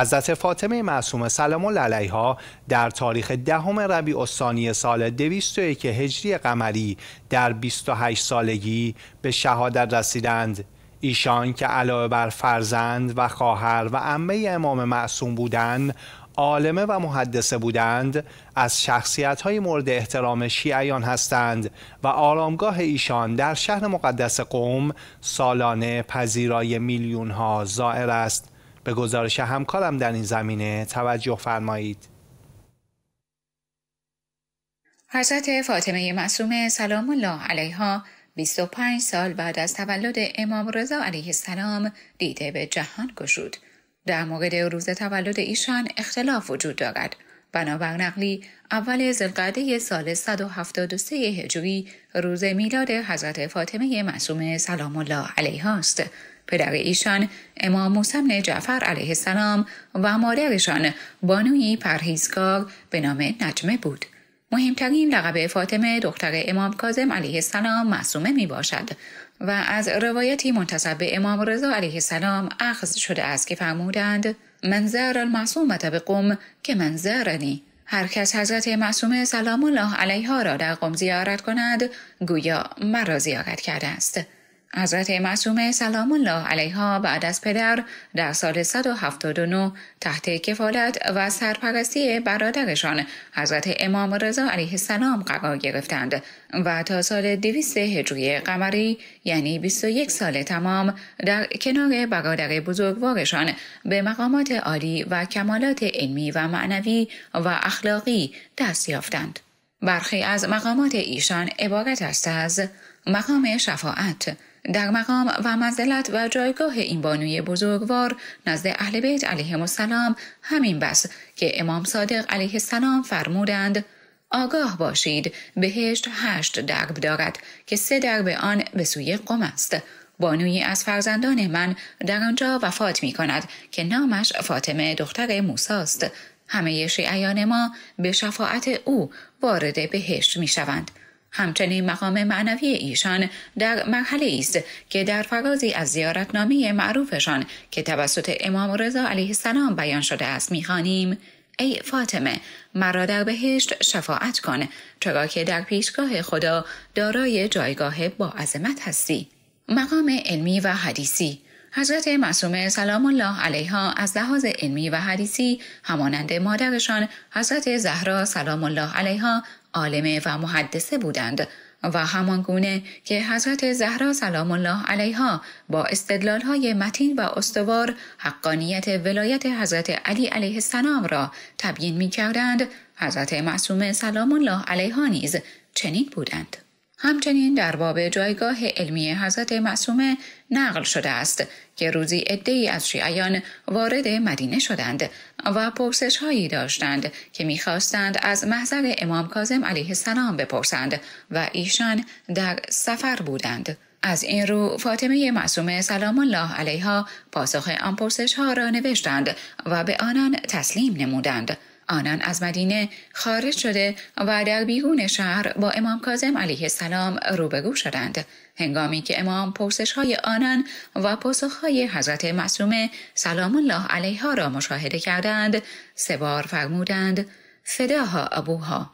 حضرت فاطمه معصومه سلام الله علیها در تاریخ دهم ربیع الثانی سال 201 هجری قمری در 28 سالگی به شهادت رسیدند ایشان که علاوه بر فرزند و خواهر و عمه امام معصوم بودند عالمه و محدثه بودند از شخصیت های مورد احترام شیعیان هستند و آرامگاه ایشان در شهر مقدس قوم سالانه پذیرای میلیون ها زائر است به گزارش همکارم در این زمینه توجه فرمایید. حضرت فاطمه معصومه سلام الله علیها 25 سال بعد از تولد امام رضا علیه السلام دیده به جهان گشود. در مورد روز تولد ایشان اختلاف وجود دارد. بنابر نقلی اول زلقعده سال 173 هجری روز میلاد حضرت فاطمه معصومه سلام الله علیه است. پدر ایشان امام موسمن جعفر علیه السلام و مادرشان بانوی پرهیزکار به نام نجمه بود. مهمترین لقب فاطمه دختر امام کاظم علیه السلام معصومه می باشد و از روایتی منتصب به امام رضا علیه السلام اخذ شده است که فرمودند من زار المعصومت به که من زارنی هر کس حضرت معصومه سلام الله علیها را در قم زیارت کند گویا مرا زیارت کرده است حضرت معصومه سلام الله علیها بعد از پدر در سال 179 تحت کفالت و سرپرستی برادرشان حضرت امام رضا علیه السلام قرار گرفتند و تا سال 200 هجری قمری یعنی 21 سال تمام در کنار برادر بزرگوارشان به مقامات عالی و کمالات علمی و معنوی و اخلاقی دست یافتند. برخی از مقامات ایشان عبارت است از مقام شفاعت در مقام و منزلت و جایگاه این بانوی بزرگوار نزد اهل بیت علیه السلام همین بس که امام صادق علیه السلام فرمودند آگاه باشید بهشت هشت درب دارد که سه درب آن به سوی قم است بانویی از فرزندان من در آنجا وفات می کند که نامش فاطمه دختر موسی است همه شیعیان ما به شفاعت او وارد بهشت می شوند همچنین مقام معنوی ایشان در مرحله است که در فرازی از زیارتنامه معروفشان که توسط امام رضا علیه السلام بیان شده است میخوانیم ای فاطمه مرا در بهشت شفاعت کن چرا که در پیشگاه خدا دارای جایگاه با عظمت هستی مقام علمی و حدیثی حضرت معصومه سلام الله علیها از لحاظ علمی و حدیثی همانند مادرشان حضرت زهرا سلام الله علیها عالمه و محدثه بودند و همان گونه که حضرت زهرا سلام الله علیها با استدلال های متین و استوار حقانیت ولایت حضرت علی علیه السلام را تبیین می کردند، حضرت معصومه سلام الله علیها نیز چنین بودند. همچنین در باب جایگاه علمی حضرت معصومه نقل شده است که روزی ای از شیعیان وارد مدینه شدند و پرسش هایی داشتند که میخواستند از محضر امام کازم علیه السلام بپرسند و ایشان در سفر بودند. از این رو فاطمه معصومه سلام الله علیها پاسخ آن پرسش ها را نوشتند و به آنان تسلیم نمودند. آنان از مدینه خارج شده و در بیرون شهر با امام کاظم علیه السلام روبرو شدند هنگامی که امام پرسش های آنان و پاسخ های حضرت معصومه سلام الله علیها را مشاهده کردند سه بار فرمودند فداها ابوها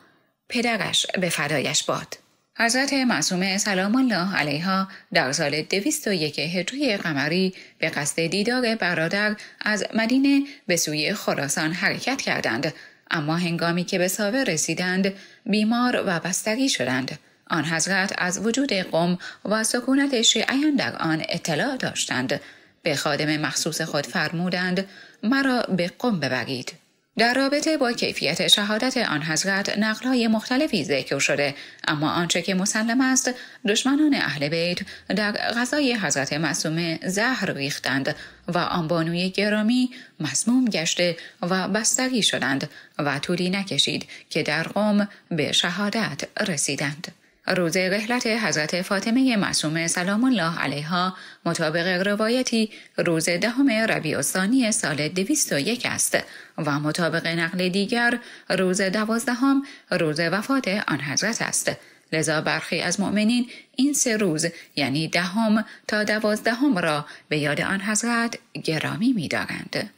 پدرش به فدایش باد حضرت معصومه سلام الله علیها در سال 201 هجری قمری به قصد دیدار برادر از مدینه به سوی خراسان حرکت کردند اما هنگامی که به ساوه رسیدند بیمار و بستری شدند آن حضرت از وجود قم و سکونت شیعیان در آن اطلاع داشتند به خادم مخصوص خود فرمودند مرا به قم ببرید در رابطه با کیفیت شهادت آن حضرت نقلهای مختلفی ذکر شده اما آنچه که مسلم است دشمنان اهل بیت در غذای حضرت معصومه زهر ریختند و آن بانوی گرامی مسموم گشته و بستری شدند و طولی نکشید که در قوم به شهادت رسیدند روز قهلت حضرت فاطمه معصومه سلام الله علیها مطابق روایتی روز دهم ربیع الثانی سال 201 است و مطابق نقل دیگر روز دوازدهم روز وفات آن حضرت است لذا برخی از مؤمنین این سه روز یعنی دهم تا دوازدهم را به یاد آن حضرت گرامی می‌دارند.